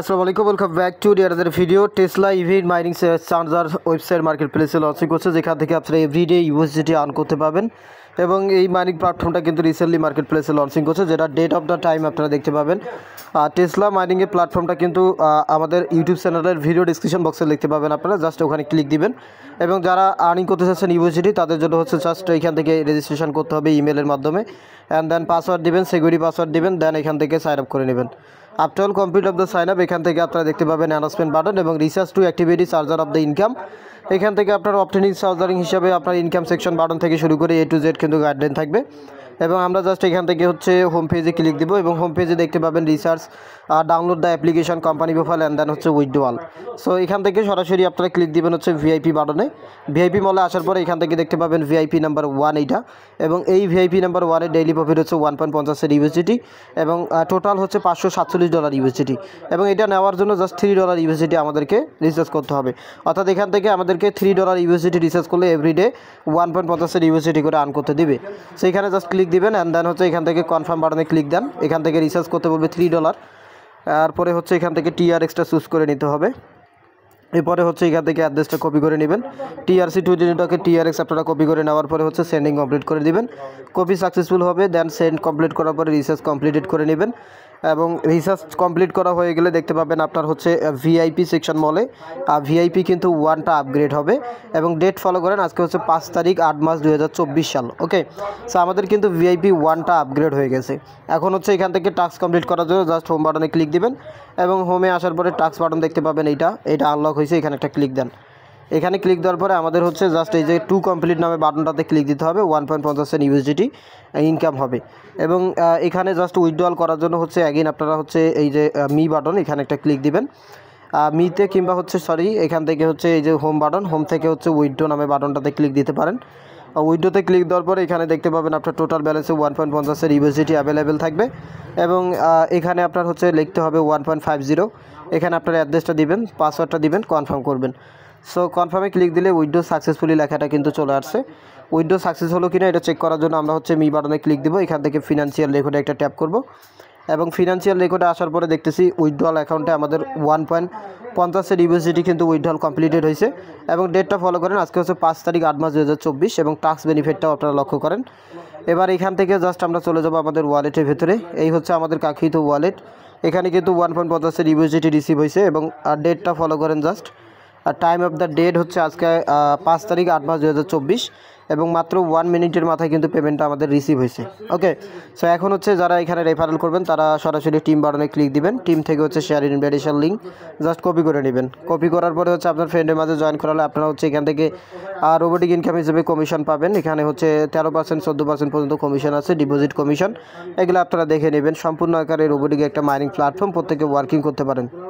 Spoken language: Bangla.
আসসালামু আলাইকুম welcome back to dear video Tesla EV mining charger website market প্লেসে লঞ্চিং করছে যেখান থেকে আপনারা এভরিডে ইউএসডিটি আর্ন করতে পাবেন এবং এই মাইনিং প্ল্যাটফর্মটা কিন্তু রিসেন্টলি মার্কেট প্লেসে লঞ্চিং করছে যেটা ডেট অফ দ্য টাইম আপনারা দেখতে পাবেন আর টেসলা মাইনিংয়ের প্ল্যাটফর্মটা কিন্তু আমাদের ইউটিউব চ্যানেলের ভিডিও ডিসক্রিপশন বক্সে দেখতে পাবেন আপনারা জাস্ট ওখানে ক্লিক দিবেন এবং যারা আর্নিং করতে চাচ্ছেন ইউএসডিটি তাদের জন্য হচ্ছে জাস্ট এখান থেকে রেজিস্ট্রেশন করতে হবে ইমেলের মাধ্যমে অ্যান্ড দেন পাসওয়ার্ড দিবেন সিকিউরিটি পাসওয়ার্ড দিবেন দেন এখান থেকে সাইন আপ করে নেবেন after complete of the sign up এখান থেকে আপনারা দেখতে পাবেন অ্যানাউন্সমেন্ট বাটন এবং research to activity charger of the income এখান থেকে আপনার অপটেনিং চার্জারিং হিসাবে আপনার ইনকাম সেকশন বাটন থেকে শুরু করে এ টু জেড কিন্তু গাইডলাইন থাকবে এবং আমরা জাস্ট এখান থেকে হচ্ছে হোম পেজে ক্লিক দিব এবং হোম পেজে দেখতে পাবেন রিসার্চ আর download the application company profile and then হচ্ছে ডোয়াল সো এখান থেকে সরাসরি আপনারা ক্লিক দিবেন হচ্ছে ভিআইপি বাটনে ভিআইপি মলে আসার পরে এখান থেকে দেখতে পাবেন ভিআইপি নাম্বার ওয়ান এইটা এবং এই ভিআইপি নাম্বার ওয়ানের ডেইলি প্রফিট হচ্ছে ওয়ান পয়েন্ট পঞ্চাশের ইউএসডিটি এবং টোটাল হচ্ছে পাঁচশো সাতচল্লিশ ডলার ইউএসডিটি এবং এটা নেওয়ার জন্য জাস্ট থ্রি ডলার ইউএসডিটি আমাদেরকে রিচার্জ করতে হবে অর্থাৎ এখান থেকে আমাদেরকে থ্রি ডলার ইউভার্সিটি রিচার্জ করলে এভরিডে ওয়ান পয়েন্ট পঞ্চাশের ইউএসডিটি করে আর্ন করতে দিবে সেইখানে জাস্ট ক্লিক ক্লিক দিবেন অ্যান্ড দেন হচ্ছে এখান থেকে কনফার্ম বাটনে ক্লিক দেন এখান থেকে রিচার্জ করতে বলবে থ্রি ডলার তারপরে হচ্ছে এখান থেকে টিআরএক্সটা চুজ করে নিতে হবে এরপরে হচ্ছে এখান থেকে অ্যাড্রেসটা কপি করে নেবেন টিআরসি টু জিরোটাকে টিআরএক্স আপনারা কপি করে নেওয়ার পরে হচ্ছে সেন্ডিং কমপ্লিট করে দিবেন কপি সাকসেসফুল হবে দেন সেন্ড কমপ্লিট করার পরে রিসার্চ কমপ্লিটেড করে নেবেন এবং রিসার্চ কমপ্লিট করা হয়ে গেলে দেখতে পাবেন আপনার হচ্ছে ভিআইপি সেকশন মলে আর ভিআইপি কিন্তু ওয়ানটা আপগ্রেড হবে এবং ডেট ফলো করেন আজকে হচ্ছে পাঁচ তারিখ আট মাস দু সাল ওকে সো আমাদের কিন্তু ভিআইপি ওয়ানটা আপগ্রেড হয়ে গেছে এখন হচ্ছে এখান থেকে টাস্ক কমপ্লিট করার জন্য জাস্ট হোম বাটনে ক্লিক দিবেন এবং হোমে আসার পরে টাস্ক বাটন দেখতে পাবেন এইটা এটা আনলক হয়েছে এখানে একটা ক্লিক দেন এখানে ক্লিক দেওয়ার পরে আমাদের হচ্ছে জাস্ট এই যে টু কমপ্লিট নামে বাটনটাতে ক্লিক দিতে হবে ওয়ান পয়েন্ট পঞ্চাশ সেন্ট ইউএসডিটি ইনকাম হবে এবং এখানে জাস্ট উইথড্রল করার জন্য হচ্ছে অ্যাগেন আপনারা হচ্ছে এই যে মি বাটন এখানে একটা ক্লিক দিবেন মিতে কিংবা হচ্ছে সরি এখান থেকে হচ্ছে এই যে হোম বাটন হোম থেকে হচ্ছে উইথড্রো নামে বাটনটাতে ক্লিক দিতে পারেন উইড্রোতে ক্লিক দেওয়ার পরে এখানে দেখতে পাবেন আপনার টোটাল ব্যালেন্সে ওয়ান পয়েন্ট পঞ্চাশের ইউএসডিটি অ্যাভেলেবেল থাকবে এবং এখানে আপনার হচ্ছে লিখতে হবে ওয়ান পয়েন্ট ফাইভ জিরো এখানে আপনার অ্যাড্রেসটা দিবেন পাসওয়ার্ডটা দিবেন কনফার্ম করবেন সো কনফার্মে ক্লিক দিলে উইডো সাকসেসফুলি লেখাটা কিন্তু চলে আসছে উইডো সাকসেস হলো কিনা এটা চেক করার জন্য আমরা হচ্ছে মি বাটনে ক্লিক দিব এখান থেকে ফিনান্সিয়াল রেকর্ডে একটা ট্যাপ করব এবং ফিনান্সিয়াল রেকর্ডে আসার পরে দেখতেছি উইথড্রল অ্যাকাউন্টে আমাদের ওয়ান পয়েন্ট পঞ্চাশের ইউএসডিটি কিন্তু উইথড্রল কমপ্লিটেড হয়েছে এবং ডেটটা ফলো করেন আজকে হচ্ছে পাঁচ তারিখ আট মাস দু এবং টাস্ক বেনিফিটটাও আপনারা লক্ষ্য করেন এবার এখান থেকে জাস্ট আমরা চলে যাবো আমাদের ওয়ালেটের ভেতরে এই হচ্ছে আমাদের কাকিত ওয়ালেট এখানে কিন্তু ওয়ান পয়েন্ট পঞ্চাশের ইউএসডিটি রিসিভ হয়েছে এবং আর ডেটটা ফলো করেন just time of the date হচ্ছে আজকে পাঁচ তারিখ আট মাস দু এবং মাত্র ওয়ান মিনিটের মাথায় কিন্তু পেমেন্টটা আমাদের রিসিভ হয়েছে ওকে সো এখন হচ্ছে যারা এখানে রেফারেল করবেন তারা সরাসরি টিম বাটনে ক্লিক দিবেন টিম থেকে হচ্ছে share invitation link just copy করে নেবেন কপি করার পরে হচ্ছে আপনার ফ্রেন্ডের মাঝে জয়েন করালে আপনারা হচ্ছে এখান থেকে আর রোবোটিক ইনকাম হিসেবে কমিশন পাবেন এখানে হচ্ছে তেরো পার্সেন্ট চোদ্দো পার্সেন্ট পর্যন্ত কমিশন আছে ডিপোজিট কমিশন এগুলো আপনারা দেখে নেবেন সম্পূর্ণ আকারে রোবোটিক একটা মাইনিং প্ল্যাটফর্ম প্রত্যেকে ওয়ার্কিং করতে পারেন